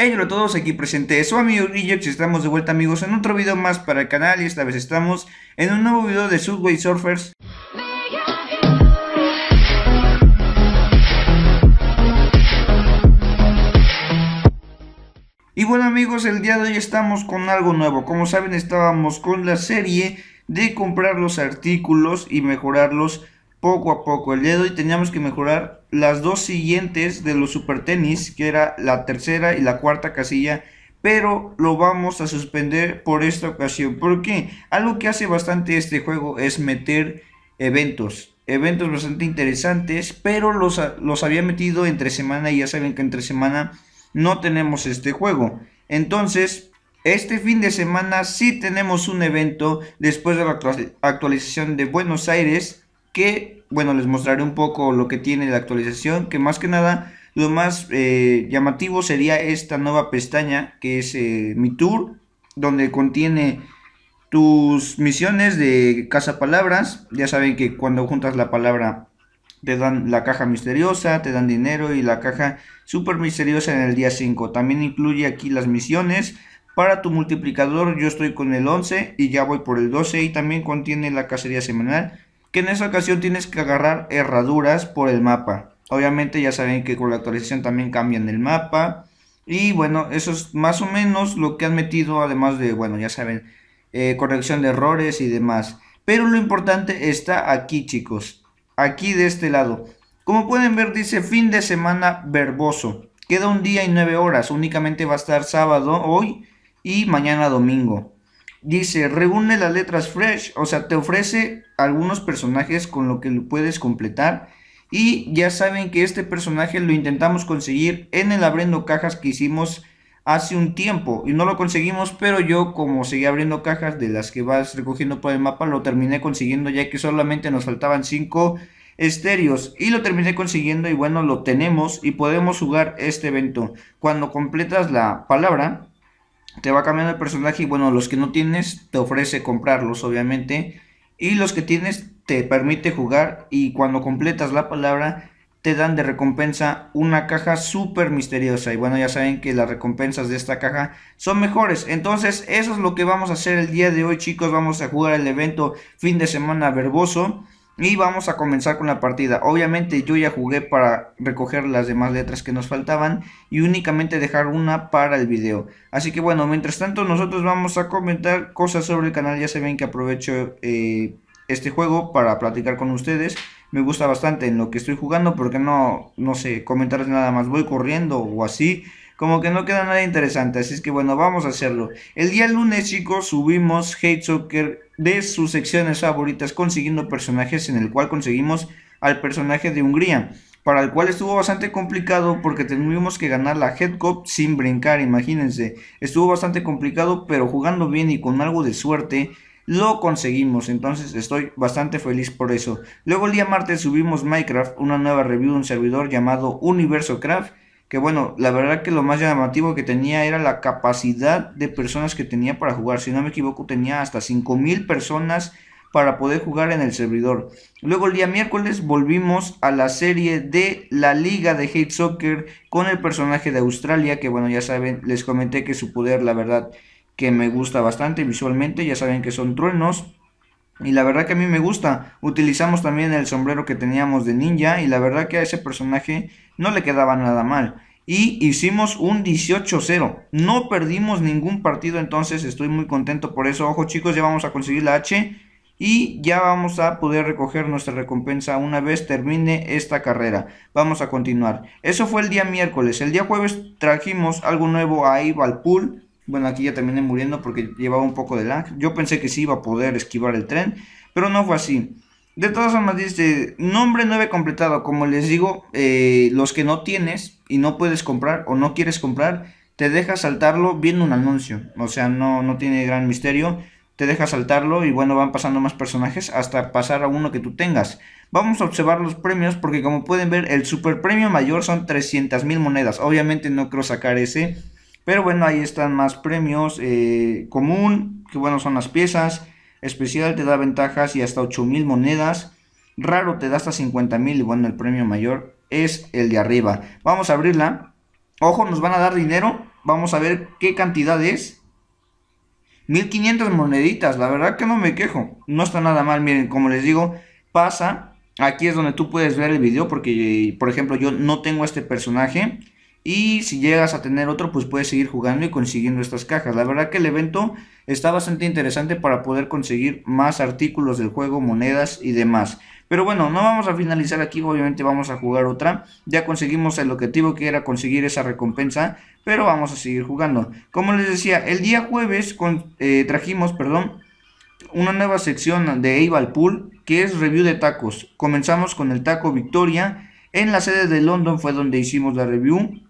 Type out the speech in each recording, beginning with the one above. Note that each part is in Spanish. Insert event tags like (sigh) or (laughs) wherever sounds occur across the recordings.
¡Hola a todos aquí presente, su amigo Guillox estamos de vuelta amigos en otro video más para el canal y esta vez estamos en un nuevo video de Subway Surfers Y bueno amigos, el día de hoy estamos con algo nuevo, como saben estábamos con la serie de comprar los artículos y mejorarlos poco a poco. El dedo y teníamos que mejorar las dos siguientes de los super tenis, que era la tercera y la cuarta casilla, pero lo vamos a suspender por esta ocasión. Porque algo que hace bastante este juego es meter eventos. Eventos bastante interesantes, pero los, los había metido entre semana y ya saben que entre semana no tenemos este juego. Entonces, este fin de semana sí tenemos un evento después de la actualización de Buenos Aires que, bueno, les mostraré un poco lo que tiene la actualización, que más que nada lo más eh, llamativo sería esta nueva pestaña que es eh, Mi Tour, donde contiene tus misiones de palabras Ya saben que cuando juntas la palabra te dan la caja misteriosa, te dan dinero y la caja super misteriosa en el día 5. También incluye aquí las misiones. Para tu multiplicador yo estoy con el 11 y ya voy por el 12 y también contiene la cacería semanal que en esa ocasión tienes que agarrar herraduras por el mapa. Obviamente ya saben que con la actualización también cambian el mapa. Y bueno, eso es más o menos lo que han metido, además de, bueno, ya saben, eh, corrección de errores y demás. Pero lo importante está aquí, chicos. Aquí de este lado. Como pueden ver, dice fin de semana verboso. Queda un día y nueve horas. Únicamente va a estar sábado hoy y mañana domingo. Dice, reúne las letras fresh, o sea, te ofrece algunos personajes con lo que lo puedes completar. Y ya saben que este personaje lo intentamos conseguir en el abriendo cajas que hicimos hace un tiempo y no lo conseguimos, pero yo como seguí abriendo cajas de las que vas recogiendo por el mapa, lo terminé consiguiendo ya que solamente nos faltaban 5 estéreos y lo terminé consiguiendo y bueno, lo tenemos y podemos jugar este evento. Cuando completas la palabra, te va cambiando el personaje y bueno, los que no tienes te ofrece comprarlos obviamente y los que tienes te permite jugar y cuando completas la palabra te dan de recompensa una caja súper misteriosa. Y bueno, ya saben que las recompensas de esta caja son mejores. Entonces, eso es lo que vamos a hacer el día de hoy, chicos. Vamos a jugar el evento fin de semana verboso. Y vamos a comenzar con la partida. Obviamente yo ya jugué para recoger las demás letras que nos faltaban y únicamente dejar una para el video. Así que bueno, mientras tanto nosotros vamos a comentar cosas sobre el canal. Ya se ven que aprovecho eh, este juego para platicar con ustedes. Me gusta bastante en lo que estoy jugando porque no, no sé, comentarles nada más. Voy corriendo o así como que no queda nada interesante, así es que bueno, vamos a hacerlo. El día lunes, chicos, subimos Hate de sus secciones favoritas, consiguiendo personajes en el cual conseguimos al personaje de Hungría, para el cual estuvo bastante complicado porque tuvimos que ganar la Head Cup sin brincar, imagínense. Estuvo bastante complicado, pero jugando bien y con algo de suerte, lo conseguimos. Entonces estoy bastante feliz por eso. Luego el día martes subimos Minecraft, una nueva review de un servidor llamado Universo Craft que bueno, la verdad que lo más llamativo que tenía era la capacidad de personas que tenía para jugar. Si no me equivoco, tenía hasta 5.000 personas para poder jugar en el servidor. Luego el día miércoles volvimos a la serie de la liga de Hate Soccer con el personaje de Australia, que bueno, ya saben, les comenté que su poder, la verdad, que me gusta bastante visualmente, ya saben que son truenos. Y la verdad que a mí me gusta. Utilizamos también el sombrero que teníamos de ninja y la verdad que a ese personaje no le quedaba nada mal. Y hicimos un 18-0. No perdimos ningún partido, entonces estoy muy contento por eso. Ojo chicos, ya vamos a conseguir la H y ya vamos a poder recoger nuestra recompensa una vez termine esta carrera. Vamos a continuar. Eso fue el día miércoles. El día jueves trajimos algo nuevo a pool bueno, aquí ya terminé muriendo porque llevaba un poco de lag. Yo pensé que sí iba a poder esquivar el tren, pero no fue así. De todas formas, dice, nombre 9 completado. Como les digo, eh, los que no tienes y no puedes comprar o no quieres comprar, te deja saltarlo viendo un anuncio. O sea, no, no tiene gran misterio. Te deja saltarlo y bueno, van pasando más personajes hasta pasar a uno que tú tengas. Vamos a observar los premios porque como pueden ver, el super premio mayor son 300 mil monedas. Obviamente no creo sacar ese pero bueno, ahí están más premios. Eh, común, que bueno son las piezas. Especial te da ventajas y hasta 8000 monedas. Raro te da hasta 50000 y bueno, el premio mayor es el de arriba. Vamos a abrirla. Ojo, nos van a dar dinero. Vamos a ver qué cantidad es. 1500 moneditas, la verdad que no me quejo. No está nada mal, miren, como les digo, pasa. Aquí es donde tú puedes ver el video porque, por ejemplo, yo no tengo este personaje. Y si llegas a tener otro, pues puedes seguir jugando y consiguiendo estas cajas. La verdad que el evento está bastante interesante para poder conseguir más artículos del juego, monedas y demás. Pero bueno, no vamos a finalizar aquí, obviamente vamos a jugar otra. Ya conseguimos el objetivo que era conseguir esa recompensa, pero vamos a seguir jugando. Como les decía, el día jueves eh, trajimos, perdón, una nueva sección de Eival Pool, que es review de tacos. Comenzamos con el taco Victoria. En la sede de London fue donde hicimos la review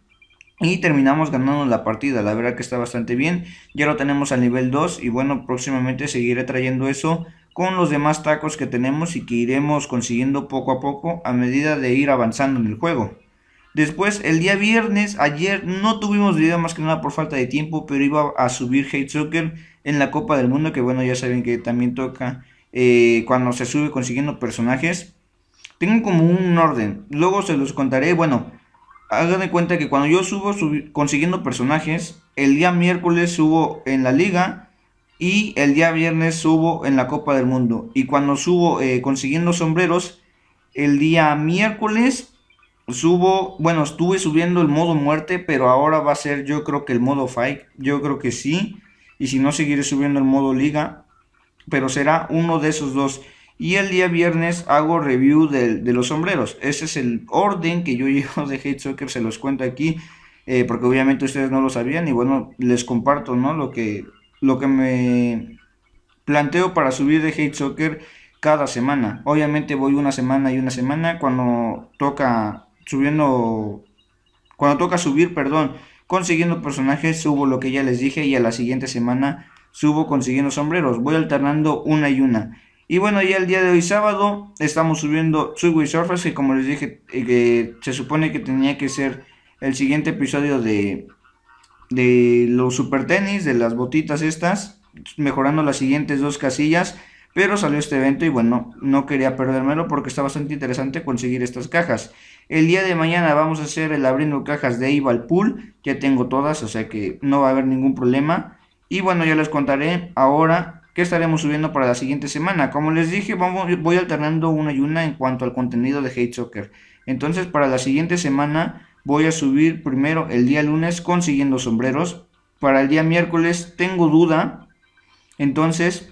y terminamos ganando la partida, la verdad que está bastante bien. Ya lo tenemos al nivel 2 y bueno, próximamente seguiré trayendo eso con los demás tacos que tenemos y que iremos consiguiendo poco a poco a medida de ir avanzando en el juego. Después, el día viernes, ayer no tuvimos video más que nada por falta de tiempo, pero iba a subir Hate Soccer en la Copa del Mundo, que bueno, ya saben que también toca eh, cuando se sube consiguiendo personajes. Tengo como un orden, luego se los contaré, bueno, hagan de cuenta que cuando yo subo consiguiendo personajes, el día miércoles subo en la liga y el día viernes subo en la Copa del Mundo. Y cuando subo eh, consiguiendo sombreros, el día miércoles subo, bueno, estuve subiendo el modo muerte, pero ahora va a ser yo creo que el modo fight, yo creo que sí. Y si no, seguiré subiendo el modo liga, pero será uno de esos dos. Y el día viernes hago review de, los sombreros. Ese es el orden que yo (laughs) llevo de Hate Soccer, se los cuento aquí. Eh, porque obviamente ustedes no lo sabían y bueno, les comparto, ¿no? Lo que, lo que me planteo para subir de Hate Soccer cada semana. Obviamente voy una semana y una semana cuando toca subiendo, cuando toca subir, perdón, consiguiendo personajes, subo lo que ya les dije y a la siguiente semana subo consiguiendo sombreros. Voy alternando una y una. Y bueno, ya el día de hoy sábado estamos subiendo Subway Surfers, que como les dije, eh, se supone que tenía que ser el siguiente episodio de, de los super tenis, de las botitas estas, mejorando las siguientes dos casillas. Pero salió este evento y bueno, no quería perdérmelo porque está bastante interesante conseguir estas cajas. El día de mañana vamos a hacer el abriendo cajas de Ival Pool. Ya tengo todas, o sea que no va a haber ningún problema. Y bueno, ya les contaré ahora que estaremos subiendo para la siguiente semana. Como les dije, voy alternando una y una en cuanto al contenido de Hate Soccer. Entonces, para la siguiente semana voy a subir primero el día lunes consiguiendo sombreros. Para el día miércoles tengo duda. Entonces,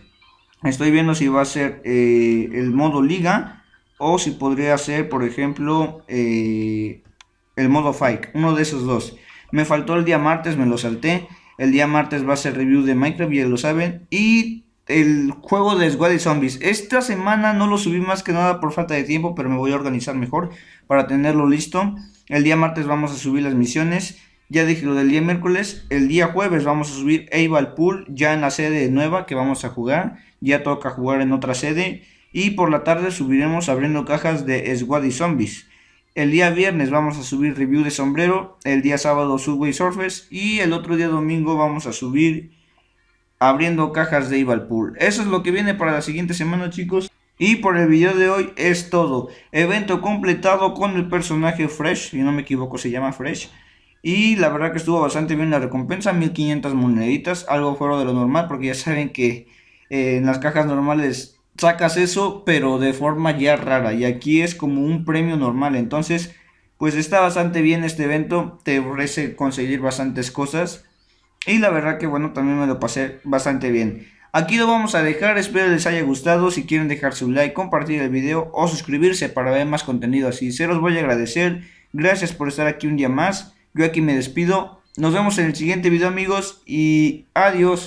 estoy viendo si va a ser eh, el modo liga o si podría ser, por ejemplo, eh, el modo fight. Uno de esos dos. Me faltó el día martes, me lo salté. El día martes va a ser review de Minecraft, ya lo saben. Y el juego de Squad y Zombies. Esta semana no lo subí más que nada por falta de tiempo, pero me voy a organizar mejor para tenerlo listo. El día martes vamos a subir las misiones. Ya dije lo del día miércoles. El día jueves vamos a subir Eival Pool ya en la sede nueva que vamos a jugar. Ya toca jugar en otra sede. Y por la tarde subiremos abriendo cajas de Squad y Zombies. El día viernes vamos a subir review de sombrero. El día sábado Subway Surfers. Y el otro día domingo vamos a subir abriendo cajas de Ivalpool. Eso es lo que viene para la siguiente semana, chicos. Y por el video de hoy es todo. Evento completado con el personaje Fresh, si no me equivoco se llama Fresh. Y la verdad que estuvo bastante bien la recompensa, 1500 moneditas, algo fuera de lo normal, porque ya saben que eh, en las cajas normales sacas eso, pero de forma ya rara. Y aquí es como un premio normal, entonces pues está bastante bien este evento, te ofrece conseguir bastantes cosas. Y la verdad que bueno, también me lo pasé bastante bien. Aquí lo vamos a dejar, espero les haya gustado. Si quieren dejar su like, compartir el video o suscribirse para ver más contenido así. Se los voy a agradecer. Gracias por estar aquí un día más. Yo aquí me despido. Nos vemos en el siguiente video amigos y adiós.